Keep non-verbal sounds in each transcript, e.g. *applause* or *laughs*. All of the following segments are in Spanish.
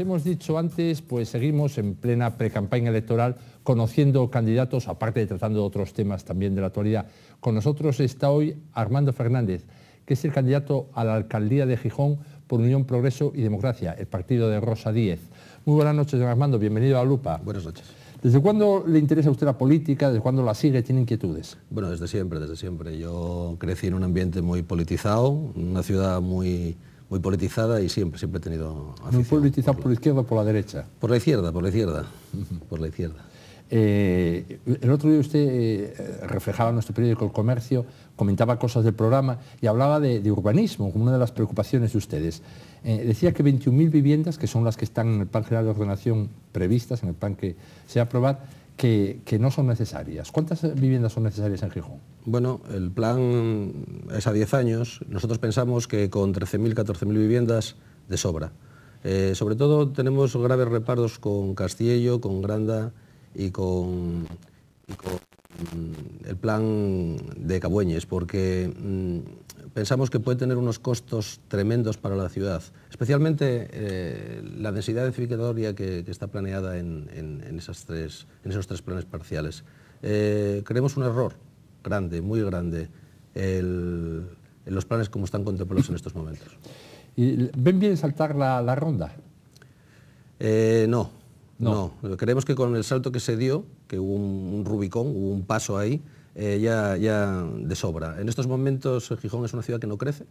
hemos dicho antes, pues seguimos en plena precampaña electoral conociendo candidatos, aparte de tratando otros temas también de la actualidad. Con nosotros está hoy Armando Fernández, que es el candidato a la alcaldía de Gijón por Unión Progreso y Democracia, el partido de Rosa Díez. Muy buenas noches, Armando, bienvenido a Lupa. Buenas noches. ¿Desde cuándo le interesa a usted la política? ¿Desde cuándo la sigue? ¿Tiene inquietudes? Bueno, desde siempre, desde siempre. Yo crecí en un ambiente muy politizado, una ciudad muy muy politizada y siempre, siempre he tenido Muy politizada por, la izquierda o por la derecha. Por la izquierda, por la izquierda, *laughs* por la izquierda. Eh, el otro día usted eh, reflejaba en nuestro periódico El Comercio, comentaba cosas del programa y hablaba de, urbanismo como una de las preocupaciones de ustedes. Eh, decía que 21.000 viviendas, que son las que están en el Plan General de Ordenación previstas, en el plan que se ha a aprobar, que, no son necesarias. ¿Cuántas viviendas son necesarias en Gijón? Bueno, el plan es a 10 años. Nosotros pensamos que con 13.000, 14.000 viviendas de sobra. Eh, sobre todo tenemos graves reparos con Castillo, con Granda y con, mm, el plan de Cabueñes, porque mm, pensamos que puede tener unos costos tremendos para la ciudad. Especialmente eh, la densidad edificatoria que, que está planeada en, tres, en, esos tres planes parciales. Eh, creemos un error grande, muy grande, en los planes como están contemplados en estos momentos. ¿Ven bien saltar la, ronda? Eh, no, no, Creemos que con el salto que se dio, que hubo un, Rubicón, hubo un paso ahí, ya, ya de sobra. En estos momentos Gijón es una ciudad que no crece,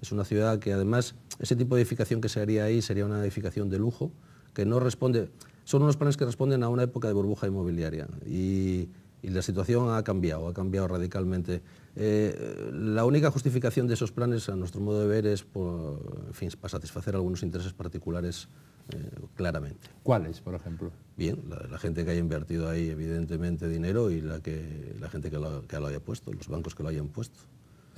es una ciudad que además, ese tipo de edificación que se haría ahí sería una edificación de lujo, que no responde, son unos planes que responden a una época de burbuja inmobiliaria y, la situación ha cambiado, ha cambiado radicalmente. Eh, la única justificación de esos planes, a nuestro modo de ver, es para satisfacer algunos intereses particulares eh, claramente. ¿Cuáles, por ejemplo? Bien, la, gente que haya invertido ahí, evidentemente, dinero y la, que, la gente que lo haya puesto, los bancos que lo hayan puesto.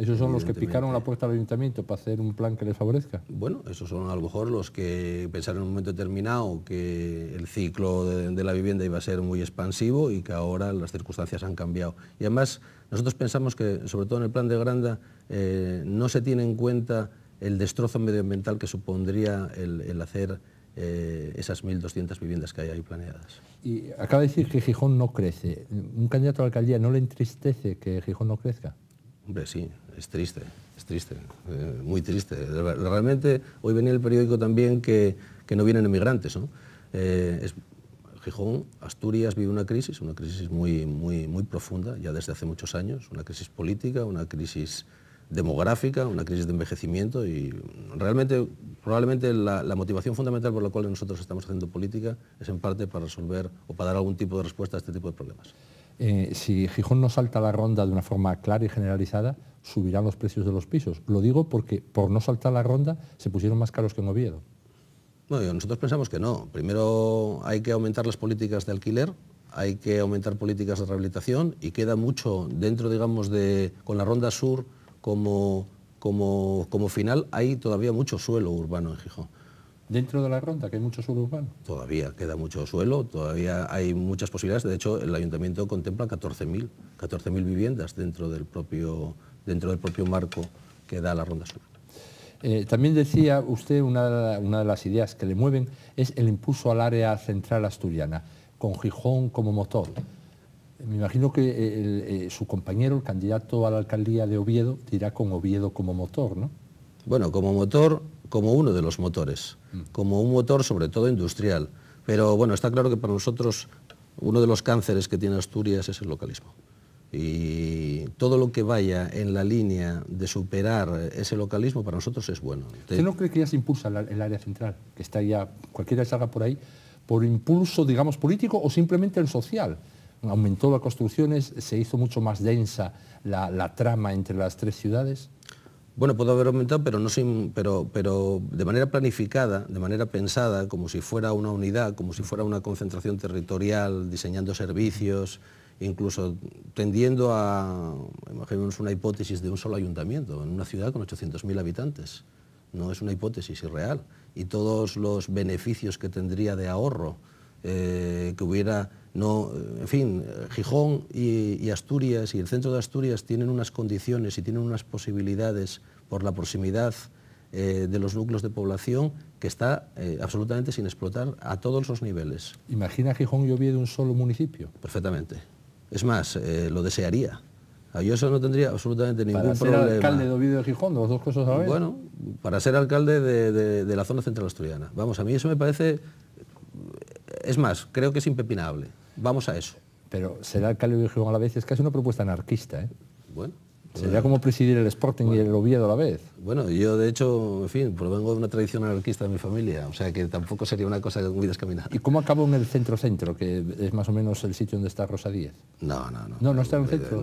¿Esos son los que picaron la puerta al ayuntamiento para hacer un plan que les favorezca? Bueno, esos son a lo mejor los que pensaron en un momento determinado que el ciclo de, la vivienda iba a ser muy expansivo y que ahora las circunstancias han cambiado. Y además, nosotros pensamos que, sobre todo en el plan de Granda, eh, no se tiene en cuenta el destrozo medioambiental que supondría el, hacer eh, esas 1.200 viviendas que hay ahí planeadas. Y acaba de decir que Gijón no crece. ¿Un candidato a la alcaldía no le entristece que Gijón no crezca? Hombre, sí, es triste, es triste, eh, muy triste. Realmente hoy venía el periódico también que, no vienen emigrantes. Eh, Gijón, Asturias vive una crisis, una crisis muy, muy, muy profunda ya desde hace muchos años, una crisis política, una crisis demográfica, una crisis de envejecimiento y realmente probablemente la, motivación fundamental por la cual nosotros estamos haciendo política es en parte para resolver o para dar algún tipo de respuesta a este tipo de problemas. Eh, si Gijón no salta la ronda de una forma clara y generalizada, subirán los precios de los pisos. Lo digo porque por no saltar la ronda se pusieron más caros que en Oviedo. Bueno, nosotros pensamos que no. Primero hay que aumentar las políticas de alquiler, hay que aumentar políticas de rehabilitación y queda mucho dentro, digamos, de con la ronda sur como, como, como final, hay todavía mucho suelo urbano en Gijón. ¿Dentro de la ronda, que hay mucho suelo urbano? Todavía queda mucho suelo, todavía hay muchas posibilidades. De hecho, el ayuntamiento contempla 14.000 14 viviendas dentro del propio dentro del propio marco que da la Ronda Sur. Eh, también decía usted, una, de las ideas que le mueven es el impulso al área central asturiana, con Gijón como motor. Me imagino que eh, eh, su compañero, el candidato a la alcaldía de Oviedo, dirá con Oviedo como motor, ¿no? Bueno, como motor, como uno de los motores, mm. como un motor sobre todo industrial. Pero bueno, está claro que para nosotros uno de los cánceres que tiene Asturias es el localismo. Y todo lo que vaya en la línea de superar ese localismo para nosotros es bueno. ¿Usted no cree que ya se impulsa el área central? Que está ya, cualquiera salga por ahí, por impulso, digamos, político o simplemente el social. Aumentó las construcciones, se hizo mucho más densa la, trama entre las tres ciudades. Bueno, puede haber aumentado, pero, no sin, pero, pero de manera planificada, de manera pensada, como si fuera una unidad, como si fuera una concentración territorial, diseñando servicios, incluso tendiendo a, imaginemos una hipótesis de un solo ayuntamiento, en una ciudad con 800.000 habitantes. No es una hipótesis irreal. Y todos los beneficios que tendría de ahorro, eh, que hubiera, no, en fin, Gijón y, Asturias y el centro de Asturias tienen unas condiciones y tienen unas posibilidades por la proximidad eh, de los núcleos de población que está eh, absolutamente sin explotar a todos los niveles. Imagina Gijón y de un solo municipio. Perfectamente. Es más, eh, lo desearía. Ah, yo eso no tendría absolutamente ningún problema. para ser alcalde de Oviedo de Gijón, dos cosas a Bueno, para ser alcalde de, la zona central asturiana. Vamos, a mí eso me parece... Es más, creo que es impepinable. Vamos a eso. Pero ser alcalde de Gijón a la vez es casi una propuesta anarquista, ¿eh? Bueno. Sería como presidir el Sporting y el Oviedo a la vez. Bueno, yo de hecho, en fin, provengo de una tradición anarquista de mi familia, o sea que tampoco sería una cosa muy descaminada. ¿Y cómo acabo en el centro-centro, que es más o menos el sitio donde está Rosa Díez? No, no, no. No, está en el eh, centro.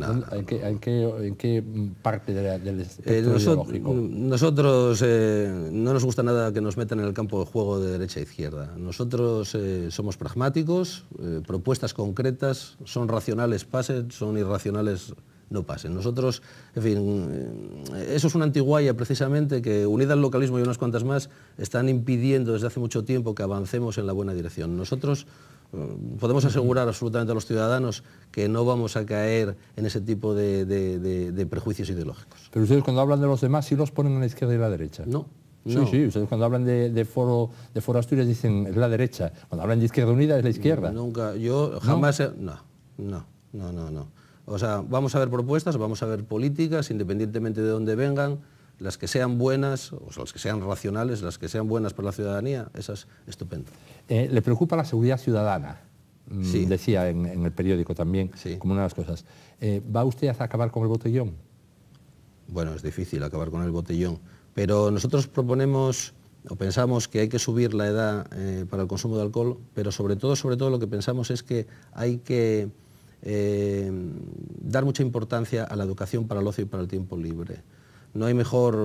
¿En, qué, parte del eh, nosotros, nosotros eh, no nos gusta nada que nos metan en el campo de juego de derecha e izquierda. Nosotros somos pragmáticos, propuestas concretas, son racionales pases, son irracionales no pasen. Nosotros, en fin, eh, eso es una antiguaya precisamente que, unida al localismo y unas cuantas más, están impidiendo desde hace mucho tiempo que avancemos en la buena dirección. Nosotros eh, podemos asegurar absolutamente a los ciudadanos que no vamos a caer en ese tipo de, prejuicios ideológicos. Pero ustedes cuando hablan de los demás, ¿sí los ponen a la izquierda y a la derecha? No, Sí, sí, ustedes cuando hablan de, foro, de foro Asturias dicen es la derecha, cuando hablan de Izquierda Unida es la izquierda. Nunca, yo jamás... No, no, no, no, no. O sea, vamos a ver propuestas, vamos a ver políticas, independientemente de dónde vengan, las que sean buenas, o las que sean racionales, las que sean buenas para la ciudadanía, esas estupendas. Eh, ¿Le preocupa la seguridad ciudadana? Mm, sí. Decía en, el periódico también, como una de las cosas. Eh, ¿Va usted a acabar con el botellón? Bueno, es difícil acabar con el botellón, pero nosotros proponemos o pensamos que hay que subir la edad eh, para el consumo de alcohol, pero sobre todo, sobre todo lo que pensamos es que hay que eh, dar mucha importancia a la educación para el ocio y para el tiempo libre. No hay mejor,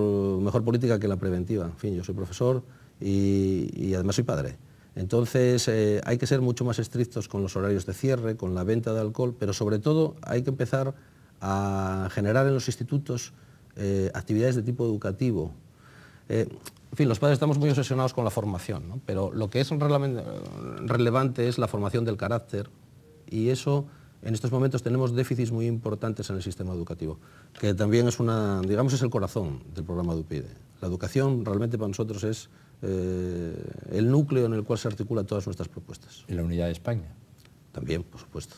mejor política que la preventiva. En fin, yo soy profesor y, además soy padre. Entonces eh, hay que ser mucho más estrictos con los horarios de cierre, con la venta de alcohol, pero sobre todo hay que empezar a generar en los institutos eh, actividades de tipo educativo. en fin, los padres estamos muy obsesionados con la formación, pero lo que es relevante es la formación del carácter y eso en estos momentos tenemos déficits muy importantes en el sistema educativo, que también es una, digamos, es el corazón del programa de UPyD. La educación realmente para nosotros es eh, el núcleo en el cual se articulan todas nuestras propuestas. En la unidad de España? También, por supuesto.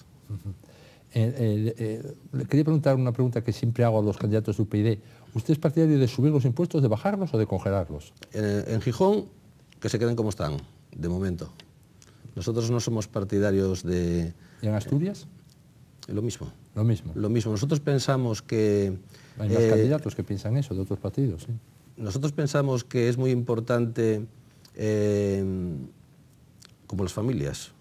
Eh, eh, le quería preguntar una pregunta que siempre hago a los candidatos de UPyD. ¿Usted es partidario de subir los impuestos, de bajarlos o de congelarlos? en Gijón, que se queden como están, de momento. Nosotros no somos partidarios de... ¿Y en Asturias? Lo mismo. Lo mismo. Lo mismo. Nosotros pensamos que... Hay más eh, candidatos que piensan eso, de otros partidos. ¿sí? Nosotros pensamos que es muy importante, eh, como las familias,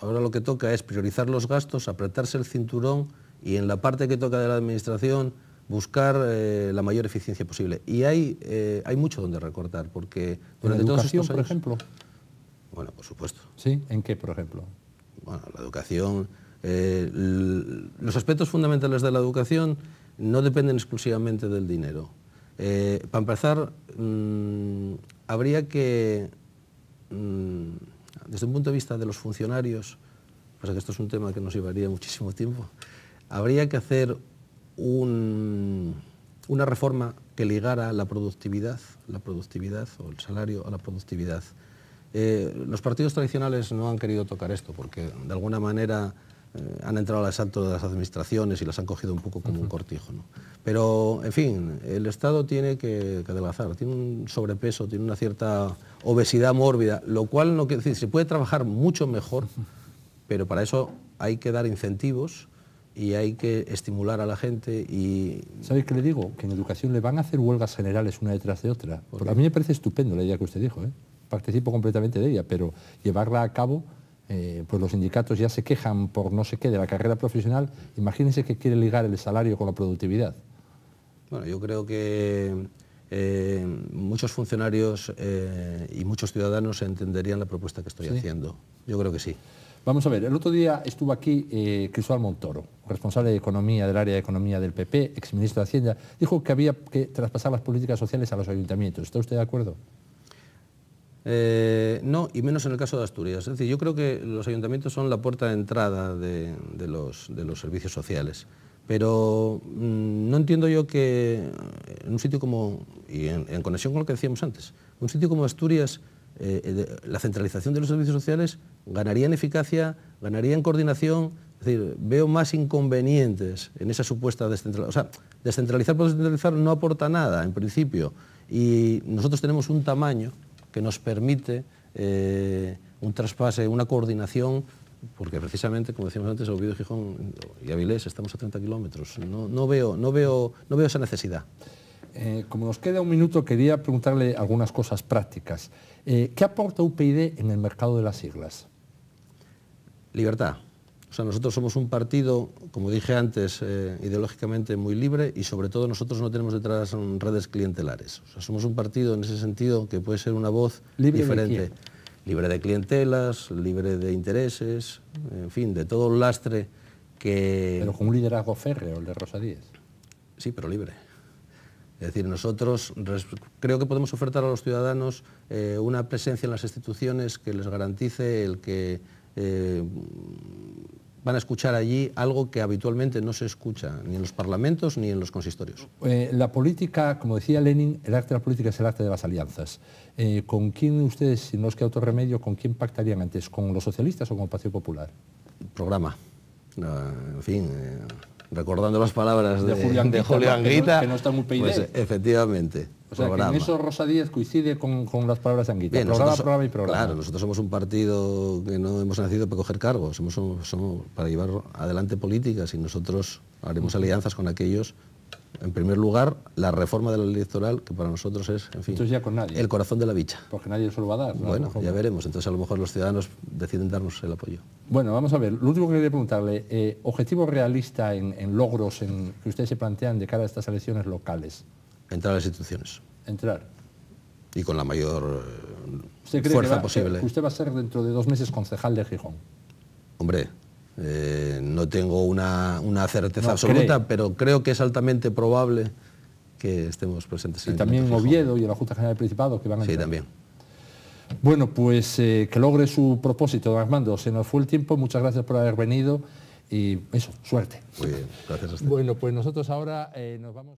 ahora lo que toca es priorizar los gastos, apretarse el cinturón y en la parte que toca de la administración buscar eh, la mayor eficiencia posible. Y hay, hay mucho donde recortar, porque ¿En educación, por ejemplo? Bueno, por supuesto. ¿Sí? ¿En qué, por ejemplo? Bueno, la educación... Eh, los aspectos fundamentales de la educación no dependen exclusivamente del dinero. Eh, para empezar, mm, habría que, mm, desde un punto de vista de los funcionarios, pasa que esto es un tema que nos llevaría muchísimo tiempo, habría que hacer una reforma que ligara la productividad, la productividad o el salario a la productividad. Eh, los partidos tradicionales no han querido tocar esto porque de alguna manera eh, han entrado al asalto de las administraciones y las han cogido un poco como un cortijo. Pero, en fin, el Estado tiene que, que, adelgazar, tiene un sobrepeso, tiene una cierta obesidad mórbida, lo cual no quiere decir, se puede trabajar mucho mejor, pero para eso hay que dar incentivos y hay que estimular a la gente y... sabéis qué le digo? Que en educación le van a hacer huelgas generales una detrás de otra. Porque a mí me parece estupendo la idea que usted dijo, ¿eh? participo completamente de ella, pero llevarla a cabo eh, pues los sindicatos ya se quejan por no sé qué de la carrera profesional, imagínense que quiere ligar el salario con la productividad. Bueno, yo creo que eh, muchos funcionarios eh, y muchos ciudadanos entenderían la propuesta que estoy haciendo. Yo creo que sí. Vamos a ver, el otro día estuvo aquí eh, Cristóbal Montoro, responsable de Economía del área de Economía del PP, exministro de Hacienda, dijo que había que traspasar las políticas sociales a los ayuntamientos. ¿Está usted de acuerdo? Eh, no, y menos en el caso de Asturias. Es decir, yo creo que los ayuntamientos son la puerta de entrada de, los, servicios sociales. Pero mm, no entiendo yo que en un sitio como, y en, conexión con lo que decíamos antes, un sitio como Asturias, eh, eh, la centralización de los servicios sociales ganaría en eficacia, ganaría en coordinación. Es decir, veo más inconvenientes en esa supuesta descentralización. O sea, descentralizar por descentralizar no aporta nada, en principio. Y nosotros tenemos un tamaño que nos permite eh, un traspase, una coordinación, porque precisamente, como decíamos antes, Oviedo, Gijón y Avilés estamos a 30 kilómetros. No, veo, no, veo, no veo esa necesidad. Eh, como nos queda un minuto, quería preguntarle algunas cosas prácticas. Eh, ¿Qué aporta UPyD en el mercado de las siglas? Libertad. O sea, nosotros somos un partido, como dije antes, eh, ideológicamente muy libre y sobre todo nosotros no tenemos detrás redes clientelares. O sea, somos un partido en ese sentido que puede ser una voz diferente. libre de clientelas, libre de intereses, en fin, de todo el lastre que... Pero con un liderazgo férreo, el de Rosa Díez. Sí, pero libre. Es decir, nosotros creo que podemos ofertar a los ciudadanos eh, una presencia en las instituciones que les garantice el que eh, van a escuchar allí algo que habitualmente no se escucha, ni en los parlamentos ni en los consistorios. Eh, la política, como decía Lenin, el arte de la política es el arte de las alianzas. Eh, ¿Con quién ustedes, si no os queda otro remedio, con quién pactarían antes? ¿Con los socialistas o con el Partido Popular? Programa. Ah, en fin, recordando las palabras de, Julián Guita, que no está muy pues, efectivamente. O sea, que en eso Rosa Díez coincide con, las palabras de Anguita. nosotros, y programa. Claro, nosotros somos un partido que no hemos nacido para coger cargos, somos, somos para llevar adelante políticas y nosotros haremos alianzas con aquellos en primer lugar, la reforma de la electoral, que para nosotros es, en fin, el corazón de la bicha. Porque nadie se lo va a dar. Bueno, ya veremos. Entonces, a lo mejor los ciudadanos deciden darnos el apoyo. Bueno, vamos a ver. Lo último que quería preguntarle, eh, objetivo realista en, logros que ustedes se plantean de cara a estas elecciones locales. Entrar a las instituciones. Entrar. Y con la mayor eh, fuerza posible. usted va a ser dentro de dos meses concejal de Gijón. Hombre, eh, no tengo una, certeza absoluta, pero creo que es altamente probable que estemos presentes. En y también Oviedo y la Junta General del Principado que van a entrar. Sí, también. Bueno, pues eh, que logre su propósito, Armando. Se nos fue el tiempo, muchas gracias por haber venido y eso, suerte. Muy bien, gracias a usted. Bueno, pues nosotros ahora nos vamos...